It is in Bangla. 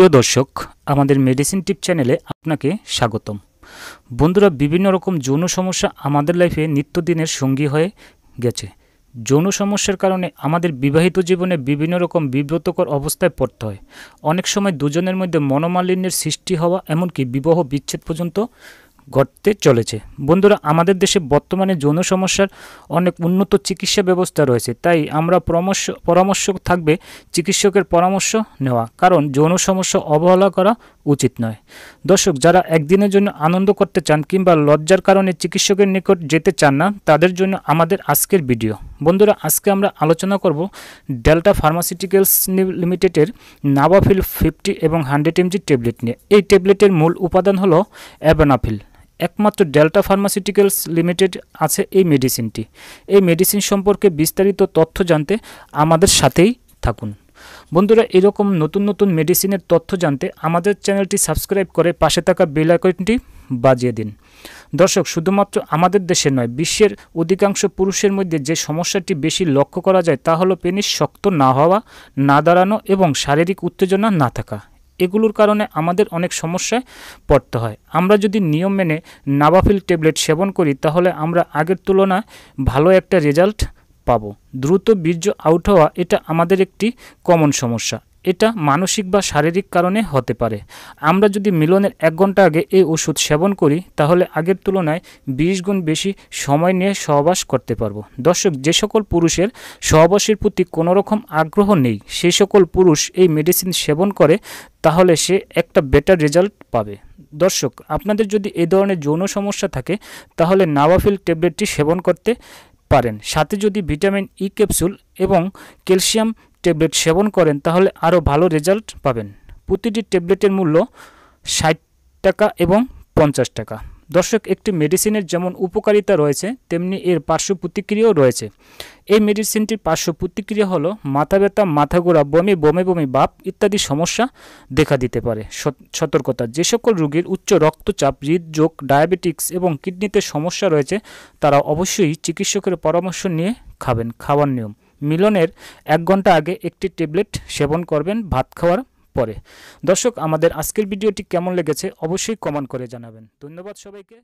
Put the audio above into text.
প্রিয় দর্শক আমাদের মেডিসিন টিপ চ্যানেলে আপনাকে স্বাগতম বন্ধুরা বিভিন্ন রকম যৌন সমস্যা আমাদের লাইফে নিত্যদিনের সঙ্গী হয়ে গেছে যৌন সমস্যার কারণে আমাদের বিবাহিত জীবনে বিভিন্ন রকম বিব্রতকর অবস্থায় পড়তে হয় অনেক সময় দুজনের মধ্যে মনোমালিন্যের সৃষ্টি হওয়া এমনকি বিবাহ বিচ্ছেদ পর্যন্ত ঘটতে চলেছে বন্ধুরা আমাদের দেশে বর্তমানে যৌন সমস্যার অনেক উন্নত চিকিৎসা ব্যবস্থা রয়েছে তাই আমরা পরামর্শ পরামর্শ থাকবে চিকিৎসকের পরামর্শ নেওয়া কারণ যৌন সমস্যা অবহেলা করা উচিত নয় দর্শক যারা একদিনের জন্য আনন্দ করতে চান কিংবা লজ্জার কারণে চিকিৎসকের নিকট যেতে চান না তাদের জন্য আমাদের আজকের ভিডিও বন্ধুরা আজকে আমরা আলোচনা করব ডেল্টা ফার্মাসিউটিক্যালস লিমিটেডের নাবাফিল ফিফটি এবং হান্ড্রেড এমজি ট্যাবলেট নিয়ে এই ট্যাবলেটের মূল উপাদান হলো অ্যাবানাফিল একমাত্র ডেল্টা ফার্মাসিউটিক্যালস লিমিটেড আছে এই মেডিসিনটি এই মেডিসিন সম্পর্কে বিস্তারিত তথ্য জানতে আমাদের সাথেই থাকুন বন্ধুরা এরকম নতুন নতুন মেডিসিনের তথ্য জানতে আমাদের চ্যানেলটি সাবস্ক্রাইব করে পাশে থাকা বেল বাজিয়ে দিন দর্শক শুধুমাত্র আমাদের দেশে নয় বিশ্বের অধিকাংশ পুরুষের মধ্যে যে সমস্যাটি বেশি লক্ষ্য করা যায় তা হলো পেনিস শক্ত না হওয়া না দাঁড়ানো এবং শারীরিক উত্তেজনা না থাকা এগুলোর কারণে আমাদের অনেক সমস্যায় পড়তে হয় আমরা যদি নিয়ম মেনে নাবাফিল ট্যাবলেট সেবন করি তাহলে আমরা আগের তুলনায় ভালো একটা রেজাল্ট পাবো দ্রুত বীর্য আউট হওয়া এটা আমাদের একটি কমন সমস্যা এটা মানসিক বা শারীরিক কারণে হতে পারে আমরা যদি মিলনের এক ঘন্টা আগে এই ওষুধ সেবন করি তাহলে আগের তুলনায় ২০ গুণ বেশি সময় নিয়ে সহবাস করতে পারবো দর্শক যে সকল পুরুষের সহবাসের প্রতি কোনোরকম আগ্রহ নেই সেই সকল পুরুষ এই মেডিসিন সেবন করে তাহলে সে একটা বেটার রেজাল্ট পাবে দর্শক আপনাদের যদি এ ধরনের যৌন সমস্যা থাকে তাহলে নাবাফিল ট্যাবলেটটি সেবন করতে পারেন সাথে যদি ভিটামিন ই ক্যাপসুল এবং ক্যালসিয়াম ট্যাবলেট সেবন করেন তাহলে আরও ভালো রেজাল্ট পাবেন প্রতিটি ট্যাবলেটের মূল্য ষাট টাকা এবং পঞ্চাশ টাকা দর্শক একটি মেডিসিনের যেমন উপকারিতা রয়েছে তেমনি এর পার্শ্ব প্রতিক্রিয়াও রয়েছে এই মেডিসিনটির পার্শ্ব প্রতিক্রিয়া হলো মাথা ব্যথা মাথা গোড়া বমি বমে বমি বাপ ইত্যাদি সমস্যা দেখা দিতে পারে সতর্কতা যে সকল রোগীর উচ্চ রক্তচাপ হৃদযোগ ডায়াবেটিক্স এবং কিডনিতে সমস্যা রয়েছে তারা অবশ্যই চিকিৎসকের পরামর্শ নিয়ে খাবেন খাওয়ার নিয়ম মিলনের এক ঘন্টা আগে একটি ট্যাবলেট সেবন করবেন ভাত খাওয়ার পরে দর্শক আমাদের আজকের ভিডিওটি কেমন লেগেছে অবশ্যই কমেন্ট করে জানাবেন ধন্যবাদ সবাইকে